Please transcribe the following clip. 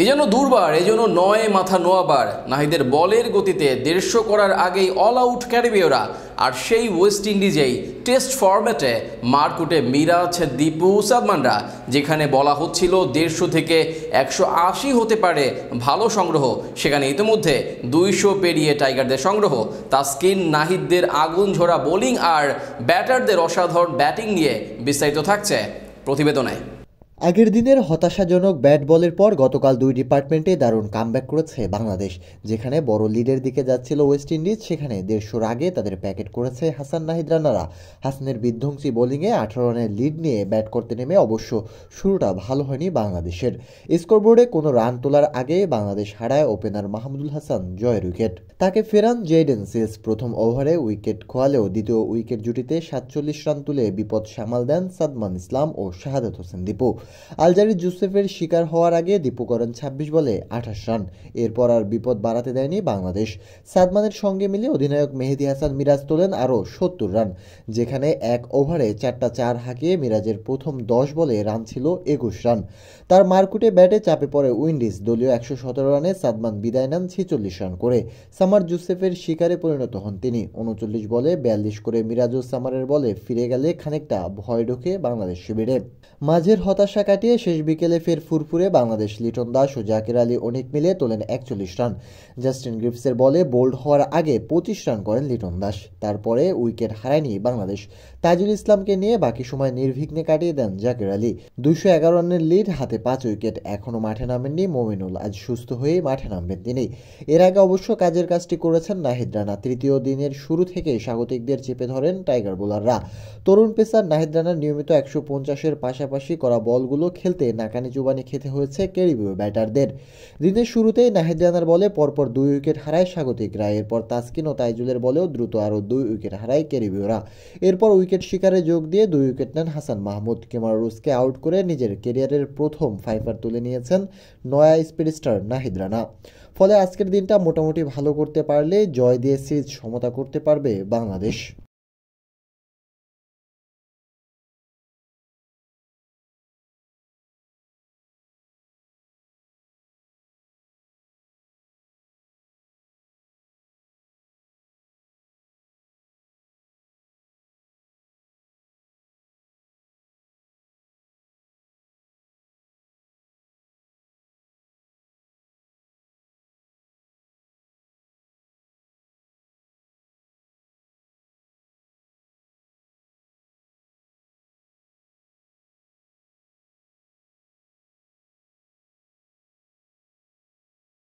এই জন্য দুর্বার এই জন্য নয় মাথা নোয়াবার নাহিদের বলের গতিতে দেড়শো করার আগেই অল আউট ক্যারিবীয়রা আর সেই ওয়েস্ট ইন্ডিজেই টেস্ট ফরম্যাটে মারকুটে আছে দীপু সাদমানরা যেখানে বলা হচ্ছিল দেড়শো থেকে একশো আশি হতে পারে ভালো সংগ্রহ সেখানে ইতিমধ্যে দুইশো পেরিয়ে টাইগারদের সংগ্রহ তাস্কিন নাহিদদের আগুন ঝরা বোলিং আর ব্যাটারদের অসাধারণ ব্যাটিং নিয়ে বিস্তারিত থাকছে প্রতিবেদনে আগের দিনের হতাশাজনক ব্যাট বলের পর গতকাল দুই ডিপার্টমেন্টে দারুণ কামব্যাক করেছে বাংলাদেশ যেখানে বড় লিডের দিকে যাচ্ছিল ওয়েস্ট ইন্ডিজ সেখানে দেড়শোর আগে তাদের প্যাকেট করেছে হাসান নাহিদ রানারা হাসানের বিধ্বংসী বোলিংয়ে আঠারো রানের লিড নিয়ে ব্যাট করতে নেমে অবশ্য শুরুটা ভালো হয়নি বাংলাদেশের স্কোরবোর্ডে কোনো রান তোলার আগে বাংলাদেশ হারায় ওপেনার মাহমুদুল হাসান জয়ের উইকেট তাকে ফেরান জেডেন সিলস প্রথম ওভারে উইকেট খোয়ালেও দ্বিতীয় উইকেট জুটিতে সাতচল্লিশ রান তুলে বিপদ সামাল দেন সাদমান ইসলাম ও শাহাদাত হোসেন দীপু আলজারি জুসেফের শিকার হওয়ার আগে দীপু করেন ছাব্বিশ বলে আঠাশ রান এরপর আর বিপদ বাড়াতে দেয়নি বাংলাদেশ সাদমানের সঙ্গে মিলে অধিনায়ক মেহেদি হাসান মিরাজ তোলেন আরও সত্তর রান যেখানে এক ওভারে চারটা চার হাঁকিয়ে মিরাজের প্রথম দশ বলে রান ছিল একুশ রান তার মারকুটে ব্যাটে চাপে পড়ে উইন্ডিজ দলীয় একশো সতেরো রানে সাদমান বিদায় নেন ছেচল্লিশ রান করে সামার জুসেফের শিকারে পরিণত হন তিনি উনচল্লিশ বলে বিয়াল্লিশ করে মিরাজ সামারের বলে ফিরে গেলে খানিকটা ভয় ঢোকে বাংলাদেশ শিবিরে মাঝের হতাশ সমস্যা কাটিয়ে শেষ বিকেলে ফের ফুরফুরে বাংলাদেশ লিটন দাস ও জাকির আলী অনেক মিলে তোলেন একচল্লিশ রান জাস্টিন গ্রিপসের বলে বোল্ড হওয়ার আগে পঁচিশ রান করেন লিটন দাস তারপরে উইকেট হারায়নি বাংলাদেশ তাজুল ইসলামকে নিয়ে বাকি সময় নির্বিঘ্নে কাটিয়ে দেন জাকির আলী দুশো এগারো রানের লিড হাতে পাঁচ উইকেট এখনও মাঠে নামেননি মোমিনুল আজ সুস্থ হয়ে মাঠে নামবেন তিনি এর আগে অবশ্য কাজের কাজটি করেছেন নাহিদ রানা তৃতীয় দিনের শুরু থেকে স্বাগতিকদের চেপে ধরেন টাইগার বোলাররা তরুণ পেসার নাহিদ রানার নিয়মিত একশো পঞ্চাশের পাশাপাশি করা বল বলগুলো খেলতে নাকানি জুবানি খেতে হয়েছে ক্যারিবীয় ব্যাটারদের দিনের শুরুতেই নাহিদ রানার বলে পরপর দুই উইকেট হারায় রায় এরপর তাসকিন ও তাইজুলের বলেও দ্রুত আরও দুই উইকেট হারায় ক্যারিবীয়রা এরপর উইকেট শিকারে যোগ দিয়ে দুই উইকেট নেন হাসান মাহমুদ রুসকে আউট করে নিজের কেরিয়ারের প্রথম ফাইফার তুলে নিয়েছেন নয়া স্পিড স্টার নাহিদ রানা ফলে আজকের দিনটা মোটামুটি ভালো করতে পারলে জয় দিয়ে সিরিজ সমতা করতে পারবে বাংলাদেশ